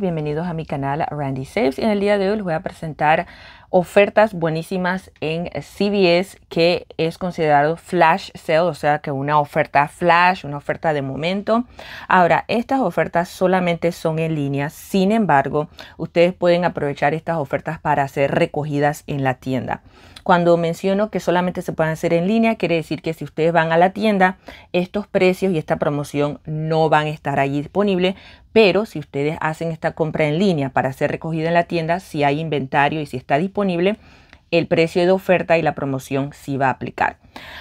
Bienvenidos a mi canal Randy Saves y en el día de hoy les voy a presentar ofertas buenísimas en CBS que es considerado flash sale, o sea que una oferta flash, una oferta de momento. Ahora, estas ofertas solamente son en línea, sin embargo, ustedes pueden aprovechar estas ofertas para ser recogidas en la tienda. Cuando menciono que solamente se pueden hacer en línea, quiere decir que si ustedes van a la tienda, estos precios y esta promoción no van a estar allí disponible pero si ustedes hacen esta compra en línea para ser recogida en la tienda, si hay inventario y si está disponible, el precio de oferta y la promoción si va a aplicar.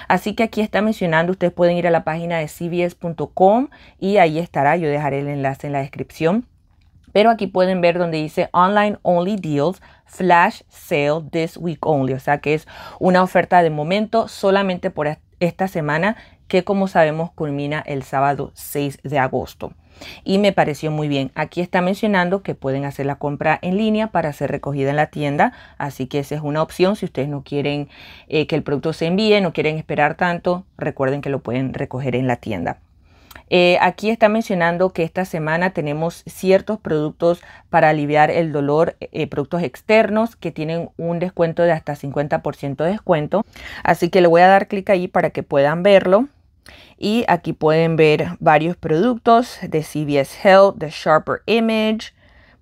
Así que aquí está mencionando, ustedes pueden ir a la página de cbs.com y ahí estará, yo dejaré el enlace en la descripción. Pero aquí pueden ver donde dice online only deals, flash sale this week only. O sea que es una oferta de momento solamente por esta semana que como sabemos culmina el sábado 6 de agosto y me pareció muy bien. Aquí está mencionando que pueden hacer la compra en línea para ser recogida en la tienda, así que esa es una opción. Si ustedes no quieren eh, que el producto se envíe, no quieren esperar tanto, recuerden que lo pueden recoger en la tienda. Eh, aquí está mencionando que esta semana tenemos ciertos productos para aliviar el dolor, eh, productos externos que tienen un descuento de hasta 50% de descuento. Así que le voy a dar clic ahí para que puedan verlo. Y aquí pueden ver varios productos de CVS Health, de Sharper Image.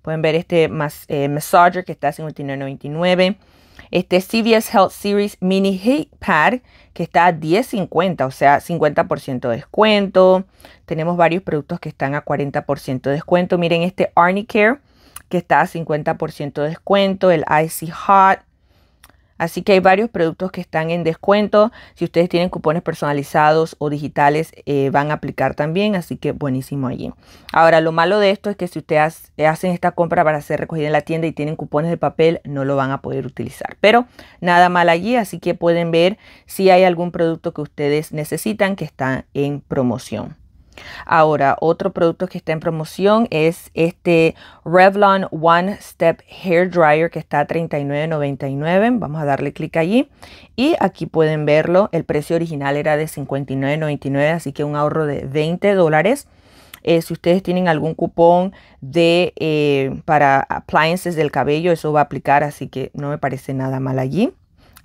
Pueden ver este eh, massager que está a 59.99. Este CVS Health Series Mini Heat Pad que está a 10.50, o sea, 50% de descuento. Tenemos varios productos que están a 40% de descuento. Miren este Arnicare que está a 50% de descuento, el Icy Hot, Así que hay varios productos que están en descuento. Si ustedes tienen cupones personalizados o digitales, eh, van a aplicar también. Así que buenísimo allí. Ahora, lo malo de esto es que si ustedes eh, hacen esta compra para ser recogida en la tienda y tienen cupones de papel, no lo van a poder utilizar. Pero nada mal allí. Así que pueden ver si hay algún producto que ustedes necesitan que está en promoción. Ahora, otro producto que está en promoción es este Revlon One Step Hair Dryer que está a $39.99. Vamos a darle clic allí y aquí pueden verlo. El precio original era de $59.99, así que un ahorro de 20 dólares. Eh, si ustedes tienen algún cupón de eh, para appliances del cabello, eso va a aplicar, así que no me parece nada mal allí.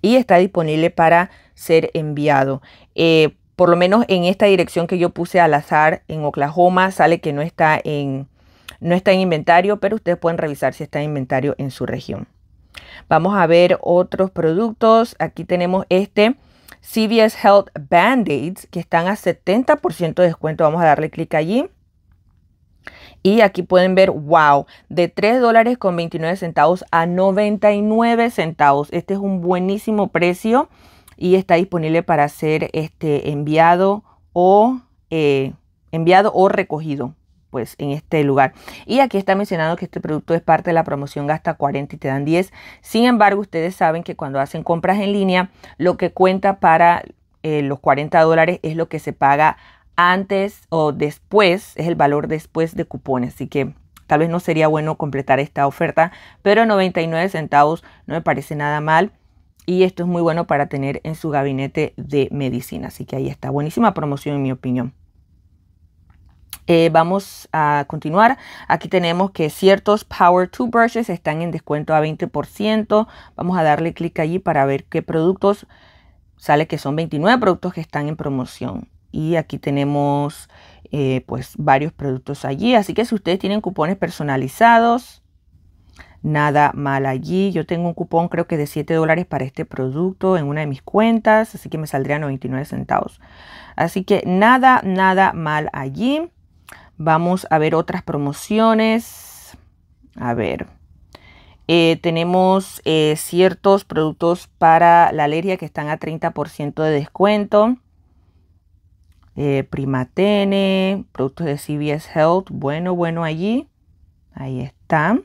Y está disponible para ser enviado. Eh, por lo menos en esta dirección que yo puse al azar en Oklahoma, sale que no está en, no está en inventario, pero ustedes pueden revisar si está en inventario en su región. Vamos a ver otros productos. Aquí tenemos este CVS Health Band-Aids que están a 70% de descuento. Vamos a darle clic allí. Y aquí pueden ver, wow, de $3.29 dólares con centavos a 99 centavos. Este es un buenísimo precio y está disponible para ser este, enviado o eh, enviado o recogido pues en este lugar. Y aquí está mencionado que este producto es parte de la promoción gasta 40 y te dan 10. Sin embargo, ustedes saben que cuando hacen compras en línea, lo que cuenta para eh, los 40 dólares es lo que se paga antes o después, es el valor después de cupones. Así que tal vez no sería bueno completar esta oferta, pero 99 centavos no me parece nada mal y esto es muy bueno para tener en su gabinete de medicina. Así que ahí está, buenísima promoción en mi opinión. Eh, vamos a continuar. Aquí tenemos que ciertos Power Toothbrushes están en descuento a 20%. Vamos a darle clic allí para ver qué productos. Sale que son 29 productos que están en promoción. Y aquí tenemos eh, pues varios productos allí. Así que si ustedes tienen cupones personalizados, nada mal allí. Yo tengo un cupón creo que de 7 dólares para este producto en una de mis cuentas, así que me saldría 99 centavos. Así que nada, nada mal allí. Vamos a ver otras promociones. A ver. Eh, tenemos eh, ciertos productos para la alergia que están a 30% de descuento. Eh, Primatene, productos de CVS Health. Bueno, bueno allí. Ahí están.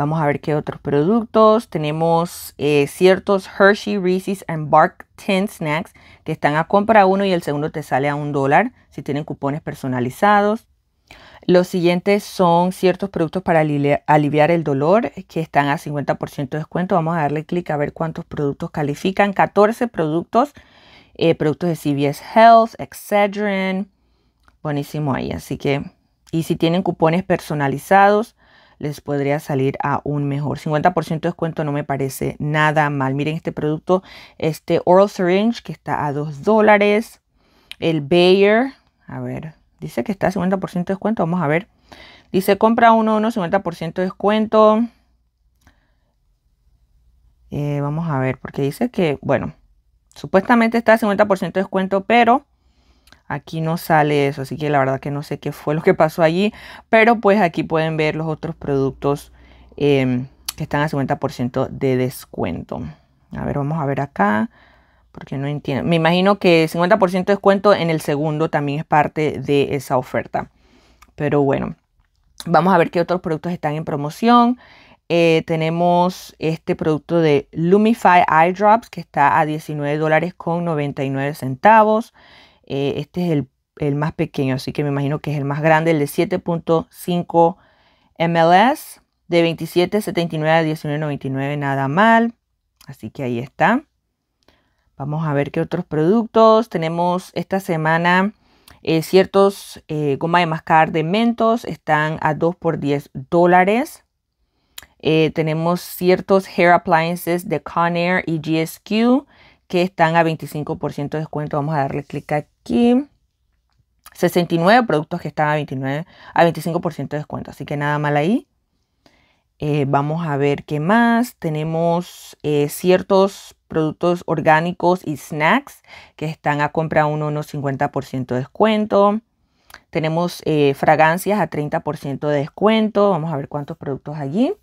Vamos a ver qué otros productos. Tenemos eh, ciertos Hershey, Reese's and Bark 10 Snacks que están a compra uno y el segundo te sale a un dólar si tienen cupones personalizados. Los siguientes son ciertos productos para aliviar el dolor que están a 50% de descuento. Vamos a darle clic a ver cuántos productos califican. 14 productos, eh, productos de CVS Health, Excedrin. Buenísimo ahí, así que... Y si tienen cupones personalizados, les podría salir a un mejor. 50% de descuento no me parece nada mal. Miren este producto, este Oral Syringe que está a 2 dólares. El Bayer, a ver, dice que está a 50% de descuento. Vamos a ver. Dice compra uno, uno 50% de descuento. Eh, vamos a ver, porque dice que, bueno, supuestamente está a 50% de descuento, pero Aquí no sale eso, así que la verdad que no sé qué fue lo que pasó allí, pero pues aquí pueden ver los otros productos em, que están a 50% de descuento. A ver, vamos a ver acá, porque no entiendo. Me imagino que 50% de descuento en el segundo también es parte de esa oferta. Pero bueno, vamos a ver qué otros productos están en promoción. Eh, tenemos este producto de Lumify Eye Drops que está a 19 dólares con 99 centavos. Eh, este es el, más pequeño, así que me imagino que es el más grande, el de 7.5 MLS, de 79 a 19.99, nada mal. Así que ahí está. Vamos a ver qué otros productos. Tenemos esta semana eh, ciertos eh, goma de mascar de Mentos. Están a 2 por 10 dólares. tenemos ciertos hair appliances de Conair y GSQ que están a 25% de descuento. Vamos a darle clic aquí aquí 69 productos que están a 29 a 25% de descuento, así que nada mal ahí. Eh, vamos a ver qué más. Tenemos eh, ciertos productos orgánicos y snacks que están a compra uno unos 50% de descuento. Tenemos eh, fragancias a 30% de descuento. Vamos a ver cuántos productos allí.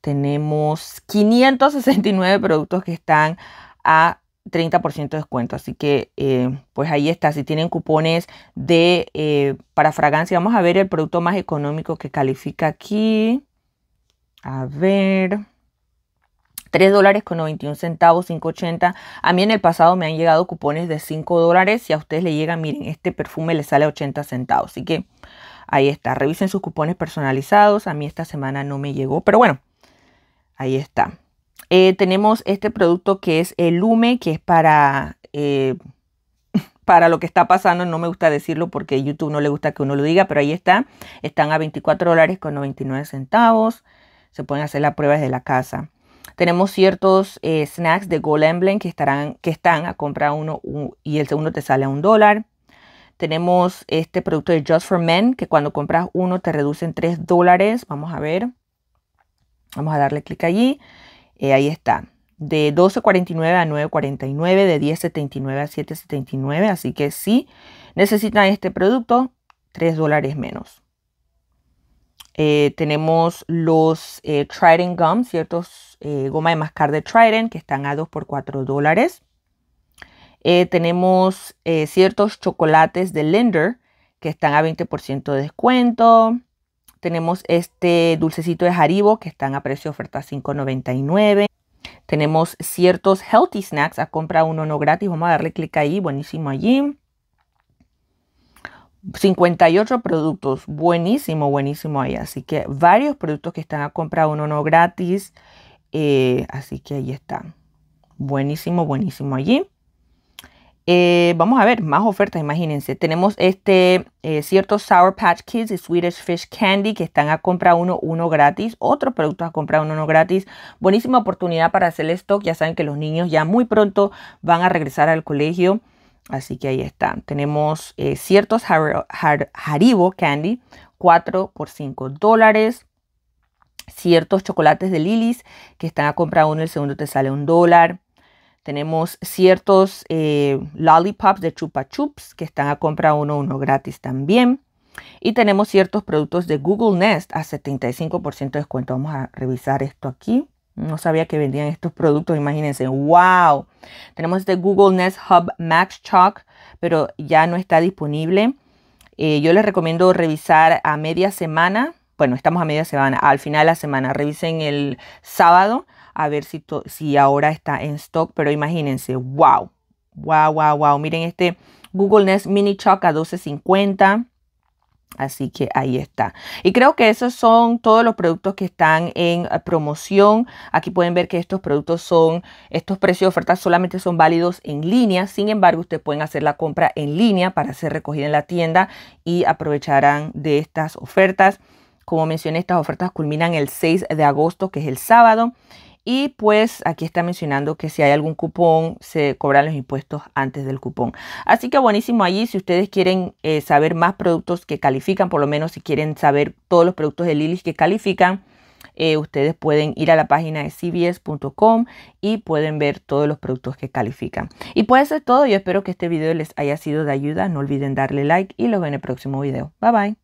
Tenemos 569 productos que están a 30% de descuento. Así que eh, pues ahí está. Si tienen cupones de eh, para fragancia, vamos a ver el producto más económico que califica aquí. A ver. 3 dólares con 91 centavos, 5.80. A mí en el pasado me han llegado cupones de 5 dólares. Si a ustedes le llegan, miren, este perfume le sale 80 centavos. Así que ahí está. Revisen sus cupones personalizados. A mí esta semana no me llegó, pero bueno, ahí está. Eh, tenemos este producto que es el Lume, que es para, eh, para lo que está pasando. No me gusta decirlo porque YouTube no le gusta que uno lo diga, pero ahí está. Están a 24 dólares con 99 centavos. Se pueden hacer las pruebas de la casa. Tenemos ciertos eh, snacks de Gold que, estarán, que están a comprar uno y el segundo te sale a un dólar. Tenemos este producto de Just for Men que cuando compras uno te reducen 3 dólares. Vamos a ver. Vamos a darle clic allí. Eh, ahí está. De 12.49 a 9.49, de 10.79 a 7.79. Así que si necesitan este producto, 3 dólares menos. Eh, tenemos los eh, Trident Gum, ciertos goma de mascar de Trident que están a 2 por 4 dólares. tenemos ciertos chocolates de Lender que están a 20% de descuento. Tenemos este dulcecito de jaribo que están a precio de oferta 5.99. Tenemos ciertos healthy snacks a compra uno no gratis. Vamos a darle clic ahí, buenísimo allí. 58 productos, buenísimo, buenísimo ahí. Así que varios productos que están a compra uno no gratis. Eh, así que ahí está. Buenísimo, buenísimo allí. Eh, vamos a ver, más ofertas, imagínense. Tenemos este eh, cierto Sour Patch Kids y Swedish Fish Candy que están a compra uno, uno gratis. Otros productos a compra uno, uno gratis. Buenísima oportunidad para hacer el stock. Ya saben que los niños ya muy pronto van a regresar al colegio. Así que ahí están. Tenemos eh, ciertos Haribo Candy, 4 por 5 dólares ciertos chocolates de Lilis que están a comprar uno, el segundo te sale un dólar. Tenemos ciertos eh, lollipops de chupa chups que están a compra uno uno gratis también. Y tenemos ciertos productos de Google Nest a 75% de descuento. Vamos a revisar esto aquí. No sabía que vendían estos productos, imagínense. ¡Wow! Tenemos este Google Nest Hub Max Chalk, pero ya no está disponible. Eh, yo les recomiendo revisar a media semana. Bueno, estamos a media semana, al final de la semana. Revisen el sábado a ver si, si ahora está en stock, pero imagínense, wow, wow, wow, wow. Miren este Google Nest Mini Chalk a 1250. Así que ahí está. Y creo que esos son todos los productos que están en eh, promoción. Aquí pueden ver que estos productos son, estos precios de oferta solamente son válidos en línea. Sin embargo, ustedes pueden hacer la compra en línea para ser recogida en la tienda y aprovecharán de estas ofertas. Como mencioné, estas ofertas culminan el 6 de agosto, que es el sábado. Y pues aquí está mencionando que si hay algún cupón, se cobran los impuestos antes del cupón. Así que buenísimo allí. Si ustedes quieren eh, saber más productos que califican, por lo menos si quieren saber todos los productos de Lilis que califican, eh, ustedes pueden ir a la página de cbs.com y pueden ver todos los productos que califican. Y pues eso es todo. Yo espero que este video les haya sido de ayuda. No olviden darle like y los veo en el próximo video. Bye bye.